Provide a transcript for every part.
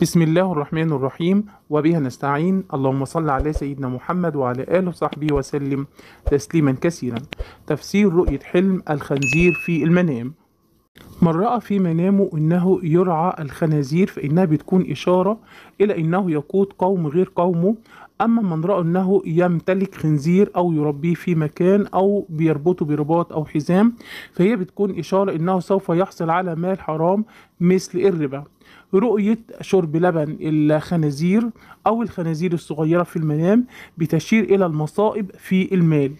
بسم الله الرحمن الرحيم وبها نستعين اللهم صل على سيدنا محمد وعلى آله وصحبه وسلم تسليما كثيرا تفسير رؤية حلم الخنزير في المنام من رأى في منامه أنه يرعى الخنازير فإنها بتكون إشارة إلى أنه يقود قوم غير قومه أما من رأى أنه يمتلك خنزير أو يربيه في مكان أو بيربطه برباط أو حزام فهي بتكون إشارة أنه سوف يحصل على مال حرام مثل الربا رؤية شرب لبن الخنازير أو الخنازير الصغيرة في المنام بتشير إلى المصائب في المال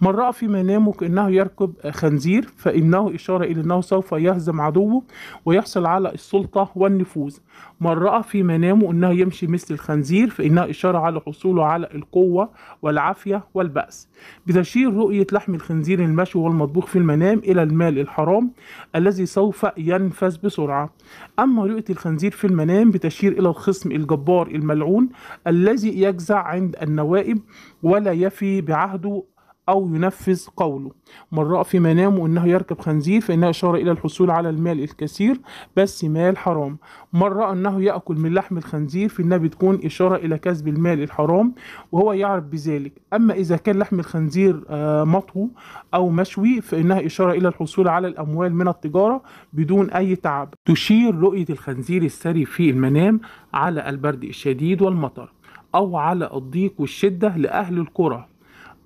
من رأى في منامه كأنه يركب خنزير فإنه إشارة إلى أنه سوف يهزم عدوه ويحصل على السلطة والنفوذ من رأى في منامه أنه يمشي مثل الخنزير فإنه إشارة على حصوله على القوة والعافية والبأس بتشير رؤية لحم الخنزير المشوي والمطبوخ في المنام إلى المال الحرام الذي سوف ينفذ بسرعة أما رؤية الخنزير في المنام بتشير إلى الخصم الجبار الملعون الذي يجزع عند النوائب ولا يفي بعهده أو ينفذ قوله من رأى في منامه أنه يركب خنزير فإنها إشارة إلى الحصول على المال الكثير بس مال حرام من رأى أنه يأكل من لحم الخنزير فإنها بتكون إشارة إلى كسب المال الحرام وهو يعرف بذلك أما إذا كان لحم الخنزير آه، مطهو أو مشوي فإنها إشارة إلى الحصول على الأموال من التجارة بدون أي تعب تشير رؤية الخنزير السري في المنام على البرد الشديد والمطر أو على الضيق والشدة لأهل القرى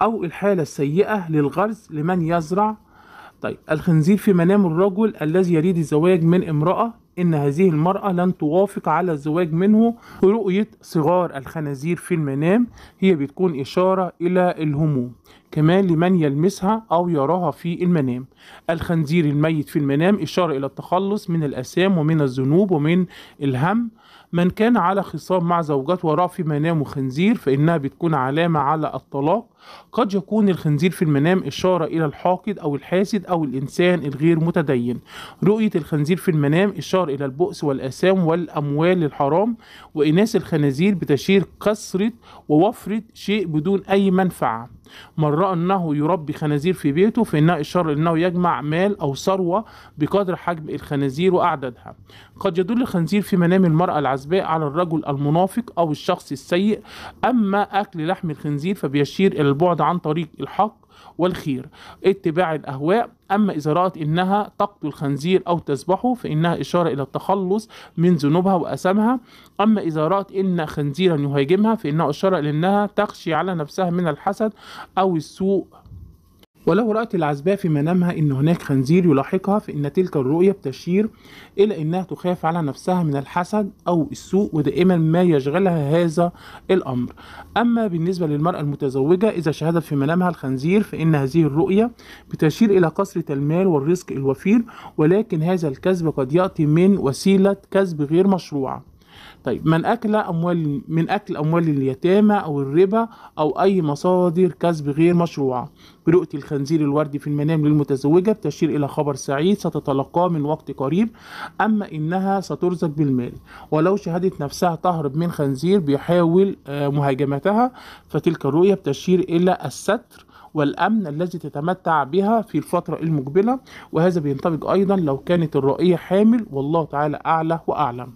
أو الحالة السيئة للغرز لمن يزرع طيب الخنزير في منام الرجل الذي يريد الزواج من امرأة إن هذه المرأة لن توافق على الزواج منه رؤية صغار الخنازير في المنام هي بتكون إشارة إلى الهموم كمان لمن يلمسها أو يراها في المنام الخنزير الميت في المنام إشارة إلى التخلص من الأسام ومن الذنوب ومن الهم من كان على خصام مع زوجات وراء في منامه خنزير فإنها بتكون علامة على الطلاق قد يكون الخنزير في المنام إشارة إلى الحاقد أو الحاسد أو الإنسان الغير متدين رؤية الخنزير في المنام إشارة إلى البؤس والأسام والأموال الحرام وإناث الخنازير بتشير كثرة ووفرة شيء بدون أي منفعة من رأى أنه يربي خنازير في بيته فإنه الشر أنه يجمع مال أو ثروة بقدر حجم الخنازير وأعدادها قد يدل الخنزير في منام المرأة العزباء على الرجل المنافق أو الشخص السيء أما أكل لحم الخنزير فبيشير إلى البعد عن طريق الحق والخير اتباع الأهواء أما إذا رأت إنها تقتل الخنزير أو تذبحه فإنها إشارة إلى التخلص من ذنوبها وأثامها أما إذا رأت إن خنزيرا يهاجمها فإنها إشارة إلى أنها تخشي على نفسها من الحسد أو السوء ولو رأت العزباء في منامها أن هناك خنزير يلاحقها فإن تلك الرؤية بتشير إلى أنها تخاف على نفسها من الحسد أو السوء ودائما ما يشغلها هذا الأمر أما بالنسبة للمرأة المتزوجة إذا شهدت في منامها الخنزير فإن هذه الرؤية بتشير إلى كثرة المال والرزق الوفير ولكن هذا الكسب قد يأتي من وسيلة كسب غير مشروعة طيب من أكل أموال من أكل أموال اليتامى أو الربا أو أي مصادر كسب غير مشروعة برؤية الخنزير الوردي في المنام للمتزوجة بتشير إلى خبر سعيد ستتلقاه من وقت قريب أما إنها سترزق بالمال ولو شهدت نفسها تهرب من خنزير بيحاول آه، مهاجمتها فتلك الرؤية بتشير إلى الستر والأمن الذي تتمتع بها في الفترة المقبلة وهذا بينطبق أيضا لو كانت الرؤية حامل والله تعالى أعلى وأعلم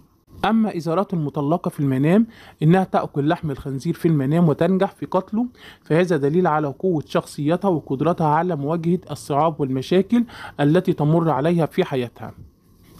أما إزارات المطلقة في المنام إنها تأكل لحم الخنزير في المنام وتنجح في قتله فهذا دليل على قوة شخصيتها وقدرتها على مواجهة الصعاب والمشاكل التي تمر عليها في حياتها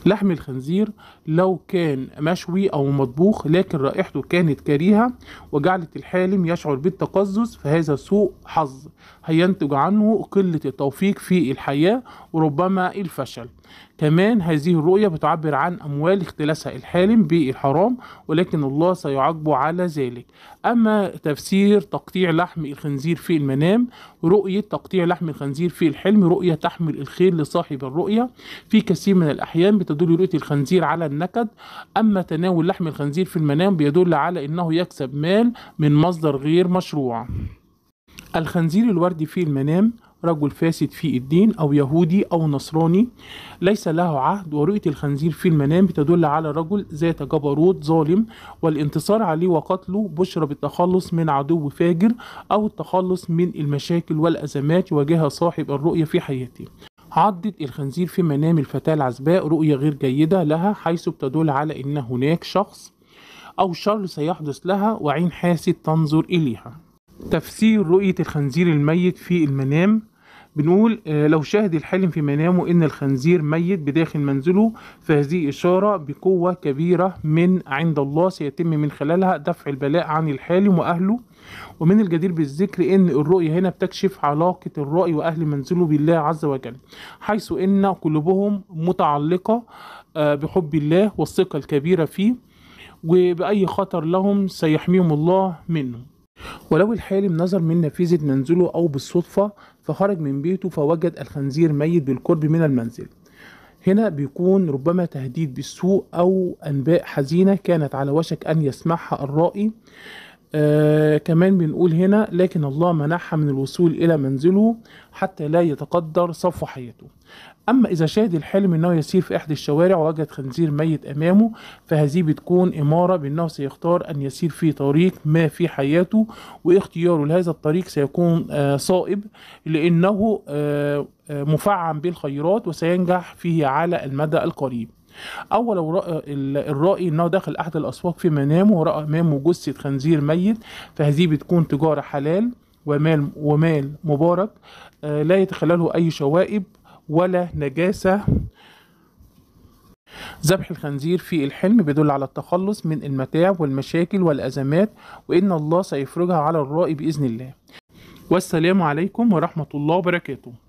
لحم الخنزير لو كان مشوي أو مطبوخ لكن رائحته كانت كريهة وجعلت الحالم يشعر بالتقزز فهذا سوء حظ هينتج عنه قلة التوفيق في الحياة وربما الفشل كمان هذه الرؤية بتعبر عن أموال اختلاسها الحالم بالحرام ولكن الله سيعاقبه على ذلك أما تفسير تقطيع لحم الخنزير في المنام رؤية تقطيع لحم الخنزير في الحلم رؤية تحمل الخير لصاحب الرؤية في كثير من الأحيان تدل رؤية الخنزير على النكد أما تناول لحم الخنزير في المنام بيدل على أنه يكسب مال من مصدر غير مشروع الخنزير الوردي في المنام رجل فاسد في الدين أو يهودي أو نصراني ليس له عهد ورؤية الخنزير في المنام بتدل على رجل ذات جبروت ظالم والانتصار عليه وقتله بشرى بالتخلص من عدو فاجر أو التخلص من المشاكل والأزمات يواجهها صاحب الرؤية في حياته عضت الخنزير في منام الفتاة العزباء رؤية غير جيدة لها حيث بتدل على أن هناك شخص أو شر سيحدث لها وعين حاسد تنظر إليها تفسير رؤية الخنزير الميت في المنام بنقول آه، لو شاهد الحالم في منامه ان الخنزير ميت بداخل منزله فهذه اشاره بقوه كبيره من عند الله سيتم من خلالها دفع البلاء عن الحالم واهله ومن الجدير بالذكر ان الرؤيه هنا بتكشف علاقه الرأي واهل منزله بالله عز وجل حيث ان قلوبهم متعلقه آه، بحب الله والثقه الكبيره فيه وباي خطر لهم سيحميهم الله منه ولو الحالم نظر من نافذة منزله أو بالصدفة فخرج من بيته فوجد الخنزير ميت بالقرب من المنزل هنا بيكون ربما تهديد بالسوء أو أنباء حزينة كانت على وشك أن يسمعها الرائي آه كمان بنقول هنا لكن الله منعها من الوصول إلى منزله حتى لا يتقدر صفو حياته أما إذا شاهد الحلم أنه يسير في إحدى الشوارع ووجد خنزير ميت أمامه فهذه بتكون إمارة بأنه سيختار أن يسير في طريق ما في حياته واختياره لهذا الطريق سيكون آه، صائب لأنه آه، آه، مفعم بالخيرات وسينجح فيه على المدى القريب أو لو رأى الرائي أنه دخل أحد الأسواق في منامه ورأى أمامه جثة خنزير ميت فهذه بتكون تجارة حلال ومال ومال مبارك لا يتخلله أي شوائب ولا نجاسة ذبح الخنزير في الحلم بيدل على التخلص من المتاعب والمشاكل والأزمات وإن الله سيفرجها على الرائي بإذن الله والسلام عليكم ورحمة الله وبركاته